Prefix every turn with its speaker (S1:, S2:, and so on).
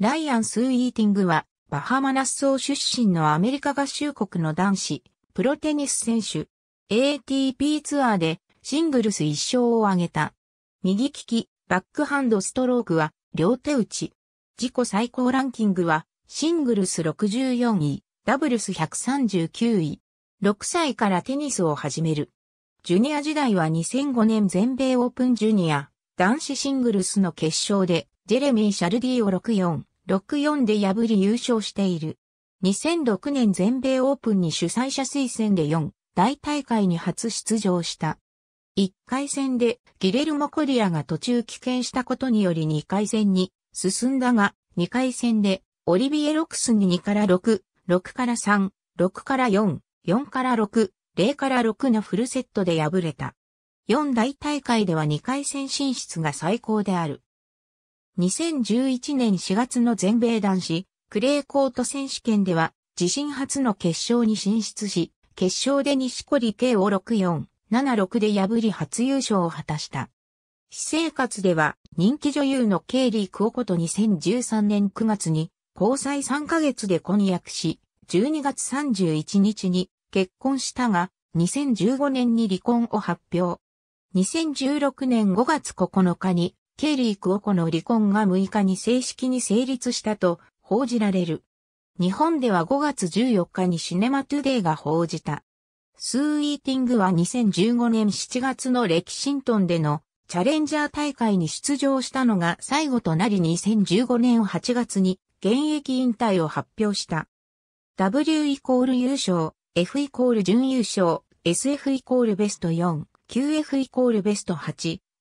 S1: ライアン・スーイーティングは、バハマナスー出身のアメリカ合衆国の男子、プロテニス選手、ATP ツアーでシングルス1勝を挙げた。右利き、バックハンドストロークは両手打ち。自己最高ランキングはシングルス64位、ダブルス139位。6歳からテニスを始める。ジュニア時代は2005年全米オープンジュニア、男子シングルスの決勝でジェレミー・シャルディを64、64で破り優勝している。2006年全米オープンに主催者推薦で4、大大会に初出場した。1回戦でギレルモ・コリアが途中棄権したことにより2回戦に進んだが、2回戦でオリビエ・ロクスに2から6、6から3、6から4、4から6、0から6のフルセットで敗れた。4大大会では2回戦進出が最高である。2011年4月の全米男子クレーコート選手権では自身初の決勝に進出し、決勝で西堀圭を6-4、7-6で破り初優勝を果たした。私生活では人気女優のケイリー・クオコと2013年9月に交際3ヶ月で婚約し、12月31日に結婚したが、2015年に離婚を発表。2016年5月9日にケリー・クオコの離婚が6日に正式に成立したと報じられる。日本では5月14日にシネマトゥデイが報じた。スーイーティングは2015年7月のレキシントンでのチャレンジャー大会に出場したのが最後となり2015年8月に現役引退を発表した。W イコール優勝、F イコール準優勝、SF イコールベスト4、QF イコールベスト8、